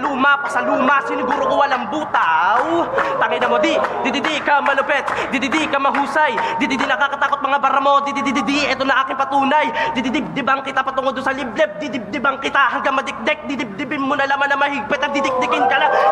luma pa sa luma, siniguro ko walang butaw. Tangin na mo, di, di, di, di ka malupet di, di, di ka mahusay, di, di, di nakakatakot mga bara mo, di, di, di, di, di, eto na aking patunay, di, di, di, di bang kita patungo doon sa liblib, di, di, di bang kita hanggang madikdik, di, di, di, mo na laman na mahigpit, ang didikdikin ka na,